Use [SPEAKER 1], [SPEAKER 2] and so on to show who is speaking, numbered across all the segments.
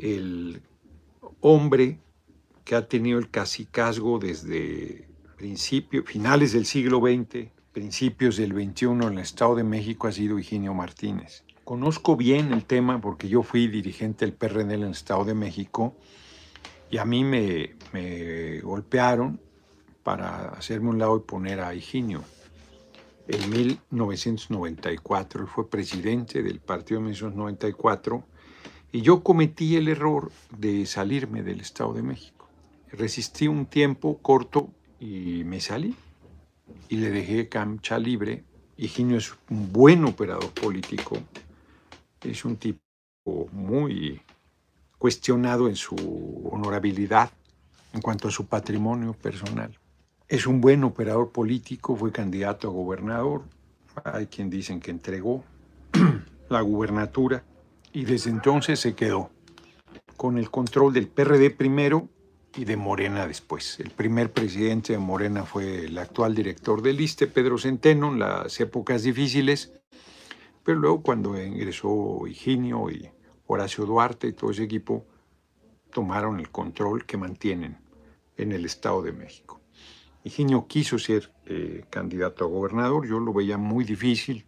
[SPEAKER 1] el hombre que ha tenido el casicazgo desde principios, finales del siglo XX, principios del XXI en el Estado de México ha sido Higinio Martínez. Conozco bien el tema porque yo fui dirigente del PRN en el Estado de México y a mí me, golpearon para hacerme un lado y poner a Higinio. En 1994 él fue presidente del Partido de 1994 y yo cometí el error de salirme del Estado de México. Resistí un tiempo corto y me salí. Y le dejé cancha libre. Higinio es un buen operador político. Es un tipo muy cuestionado en su honorabilidad en cuanto a su patrimonio personal. Es un buen operador político, fue candidato a gobernador. Hay quien dicen que entregó la gubernatura y desde entonces se quedó con el control del PRD primero y de Morena después. El primer presidente de Morena fue el actual director del ISTE, Pedro Centeno, en las épocas difíciles, pero luego cuando ingresó Higinio y Horacio Duarte y todo ese equipo, tomaron el control que mantienen en el Estado de México. Higinio quiso ser eh, candidato a gobernador, yo lo veía muy difícil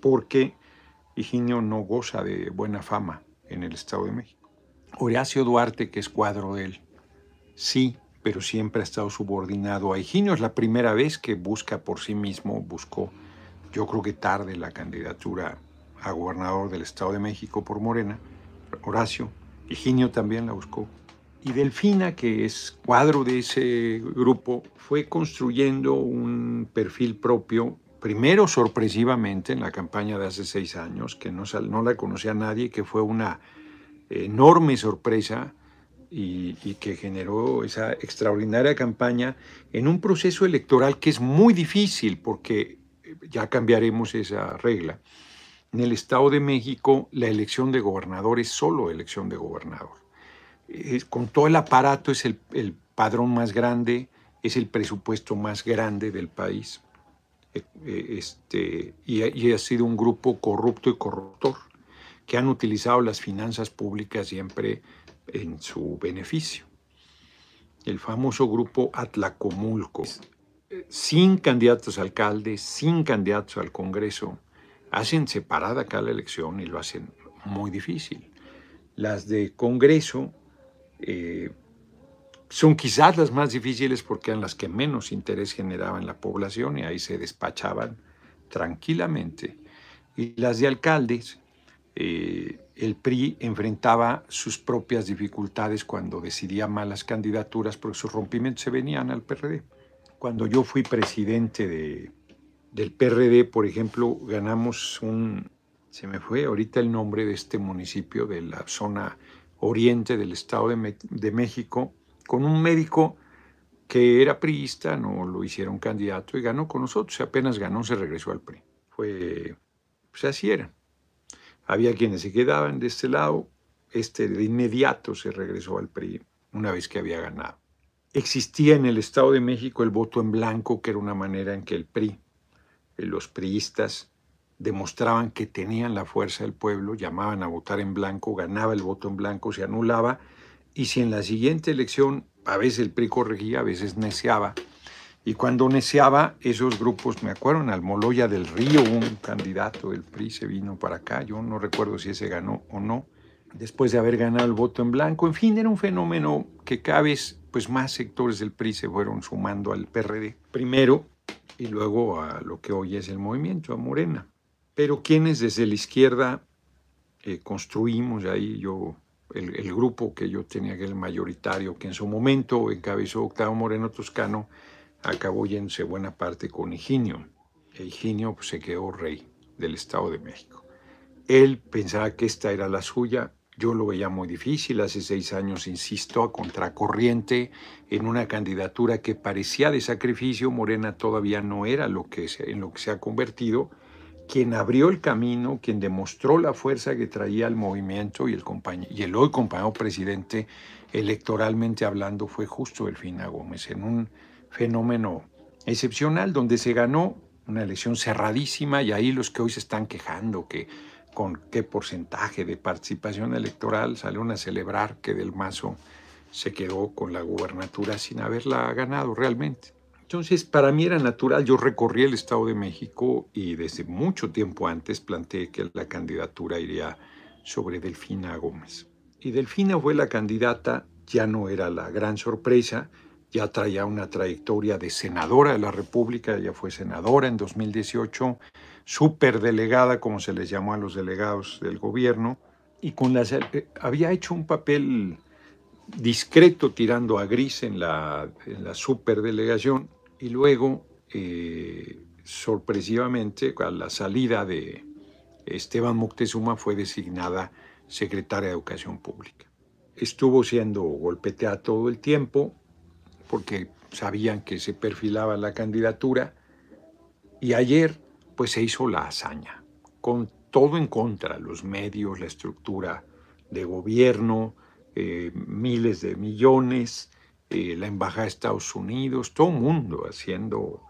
[SPEAKER 1] porque Higinio no goza de buena fama en el Estado de México. Horacio Duarte, que es cuadro de él, sí, pero siempre ha estado subordinado a Higinio. Es la primera vez que busca por sí mismo, buscó, yo creo que tarde, la candidatura a gobernador del Estado de México por Morena. Horacio, Higinio también la buscó. Y Delfina, que es cuadro de ese grupo, fue construyendo un perfil propio primero sorpresivamente en la campaña de hace seis años, que no, no la conocía nadie, que fue una enorme sorpresa y, que generó esa extraordinaria campaña en un proceso electoral que es muy difícil porque eh, ya cambiaremos esa regla. En el Estado de México la elección de gobernador es solo elección de gobernador. con todo el aparato es el padrón más grande, es el presupuesto más grande del país eh, este, y, ha sido un grupo corrupto y corruptor que han utilizado las finanzas públicas siempre en su beneficio. El famoso grupo Atlacomulco, sin candidatos a alcaldes, sin candidatos al Congreso, hacen separada cada elección y lo hacen muy difícil. Las de Congreso eh, son quizás las más difíciles porque eran las que menos interés generaban la población y ahí se despachaban tranquilamente. Y las de alcaldes, eh, el PRI enfrentaba sus propias dificultades cuando decidía malas candidaturas porque sus rompimientos se venían al PRD. Cuando yo fui presidente de, del PRD, por ejemplo, ganamos un, se me fue ahorita el nombre de este municipio de la zona oriente del Estado de, de México, con un médico que era priista, no lo hicieron candidato y ganó con nosotros. Apenas ganó, se regresó al PRI. Fue, pues, así era. Había quienes se quedaban de este lado, este de inmediato se regresó al PRI una vez que había ganado. Existía en el Estado de México el voto en blanco, que era una manera en que el PRI, eh, los priistas, demostraban que tenían la fuerza del pueblo, llamaban a votar en blanco, ganaba el voto en blanco, se anulaba y si en la siguiente elección a veces el PRI corregía, a veces neceaba. Y cuando neceaba, esos grupos, me acuerdo, en Almoloya del Río, un candidato del PRI se vino para acá, yo no recuerdo si ese ganó o no, después de haber ganado el voto en blanco, en fin, era un fenómeno que cada vez pues, más sectores del PRI se fueron sumando al PRD, primero, y luego a lo que hoy es el movimiento, a Morena. Pero quienes desde la izquierda eh, construimos ahí, yo el, grupo que yo tenía, que el mayoritario, que en su momento encabezó Octavo Moreno Toscano, acabó yéndose buena parte con Higinio. se quedó rey del Estado de México. Él pensaba que esta era la suya, yo lo veía muy difícil, hace seis años, insisto, a contracorriente, en una candidatura que parecía de sacrificio, Morena todavía no era lo en lo que se ha convertido, quien abrió el camino, quien demostró la fuerza que traía el movimiento y el, y el hoy compañero presidente electoralmente hablando fue justo Delfina Gómez, en un fenómeno excepcional donde se ganó una elección cerradísima y ahí los que hoy se están quejando que con qué porcentaje de participación electoral salieron a celebrar que Del Mazo se quedó con la gubernatura sin haberla ganado realmente. Entonces, para mí era natural, yo recorrí el Estado de México y desde mucho tiempo antes planteé que la candidatura iría sobre Delfina Gómez. Y Delfina fue la candidata, ya no era la gran sorpresa, ya traía una trayectoria de senadora de la República, ya fue senadora en 2018, superdelegada, como se les llamó a los delegados del gobierno, y con eh, había hecho un papel discreto tirando a gris en la superdelegación, y luego, eh, sorpresivamente, a la salida de Esteban Moctezuma, fue designada secretaria de Educación Pública. Estuvo siendo golpeteada todo el tiempo, porque sabían que se perfilaba la candidatura, y ayer pues se hizo la hazaña, con todo en contra, los medios, la estructura de gobierno, eh, miles de millones, eh, la Embajada de Estados Unidos, todo el mundo haciendo,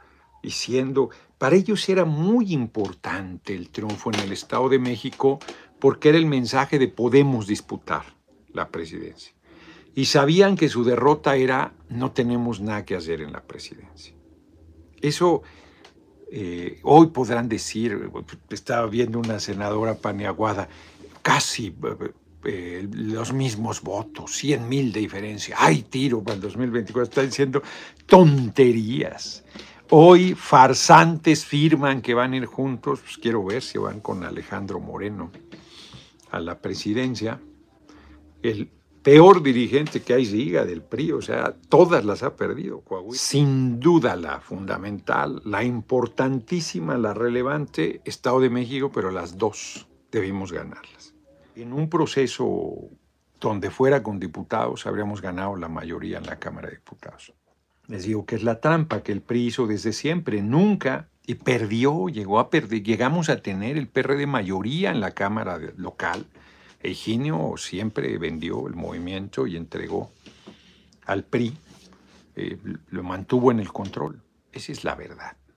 [SPEAKER 1] diciendo, para ellos era muy importante el triunfo en el Estado de México porque era el mensaje de podemos disputar la presidencia. Y sabían que su derrota era no tenemos nada que hacer en la presidencia. Eso eh, hoy podrán decir, estaba viendo una senadora paneaguada, casi eh, eh, los mismos votos, 100.000 de diferencia. ¡Ay, tiro para el 2024! Está diciendo tonterías. Hoy farsantes firman que van a ir juntos. Pues quiero ver si van con Alejandro Moreno a la presidencia. El peor dirigente que hay siga del PRI, o sea, todas las ha perdido Coahuila. Sin duda la fundamental, la importantísima, la relevante, Estado de México, pero las dos debimos ganarlas en un proceso donde fuera con diputados, habríamos ganado la mayoría en la Cámara de Diputados. Les digo que es la trampa que el PRI hizo desde siempre. Nunca, y perdió, llegó a perder, llegamos a tener el PRD mayoría en la Cámara local. Eugenio siempre vendió el movimiento y entregó al PRI, eh, lo mantuvo en el control. Esa es la verdad.